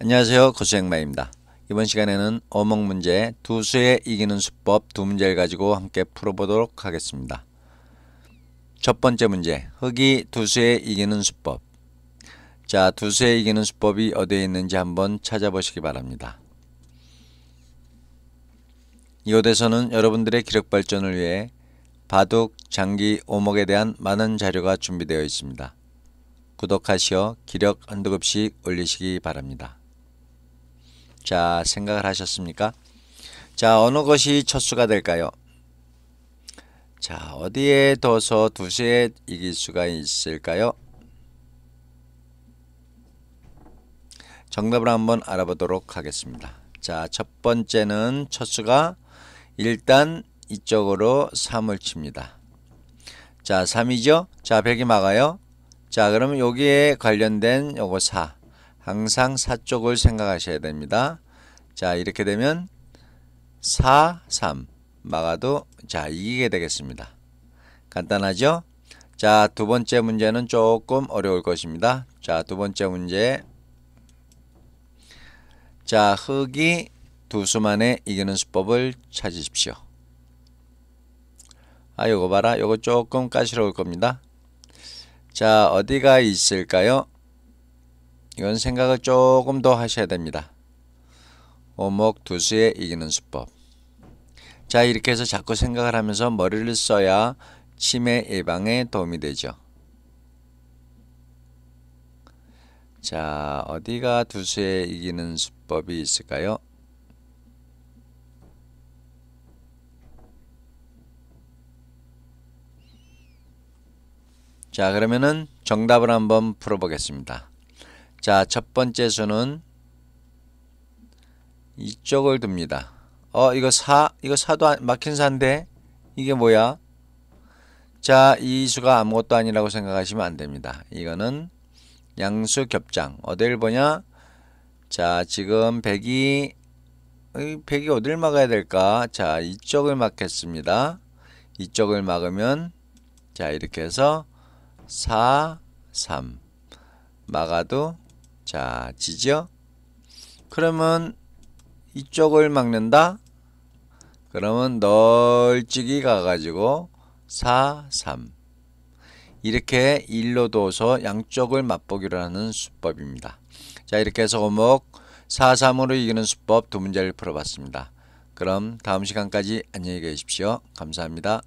안녕하세요 고수행마입니다 이번 시간에는 어목 문제 두 수에 이기는 수법 두 문제를 가지고 함께 풀어보도록 하겠습니다 첫 번째 문제 흑이두 수에 이기는 수법 자두 수에 이기는 수법이 어디에 있는지 한번 찾아보시기 바랍니다 이곳에서는 여러분들의 기력 발전을 위해 바둑, 장기, 오목에 대한 많은 자료가 준비되어 있습니다 구독하시어 기력 한두급씩 올리시기 바랍니다 자, 생각을 하셨습니까? 자, 어느 것이 첫수가 될까요? 자, 어디에 둬서 두세 이길 수가 있을까요? 정답을 한번 알아보도록 하겠습니다. 자, 첫 번째는 첫수가 일단 이쪽으로 3을 칩니다. 자, 3이죠? 자, 100이 막아요. 자, 그러면 여기에 관련된 요거 4. 항상 사쪽을 생각하셔야 됩니다. 자 이렇게 되면 4, 3 막아도 자 이기게 되겠습니다. 간단하죠? 자두 번째 문제는 조금 어려울 것입니다. 자두 번째 문제 자 흙이 두 수만에 이기는 수법을 찾으십시오. 아 요거 봐라 요거 조금 까시로울 겁니다. 자 어디가 있을까요? 이건 생각을 조금 더 하셔야 됩니다. 오목 두수에 이기는 수법. 자, 이렇게 해서 자꾸 생각을 하면서 머리를 써야 치매 예방에 도움이 되죠. 자, 어디가 두수에 이기는 수법이 있을까요? 자, 그러면은 정답을 한번 풀어보겠습니다. 자, 첫 번째 수는 이쪽을 둡니다. 어, 이거 4, 이거 4도 막힌 인데 이게 뭐야? 자, 이 수가 아무것도 아니라고 생각하시면 안 됩니다. 이거는 양수 겹장. 어딜 보냐? 자, 지금 100이 100이 어딜 막아야 될까? 자, 이쪽을 막겠습니다. 이쪽을 막으면 자, 이렇게 해서 4 3 막아도 자, 지죠? 그러면 이쪽을 막는다? 그러면 널찍이 가가지고 4, 3 이렇게 일로 둬서 양쪽을 맛보기로 하는 수법입니다. 자 이렇게 해서 고목 4, 3으로 이기는 수법 두 문제를 풀어봤습니다. 그럼 다음 시간까지 안녕히 계십시오. 감사합니다.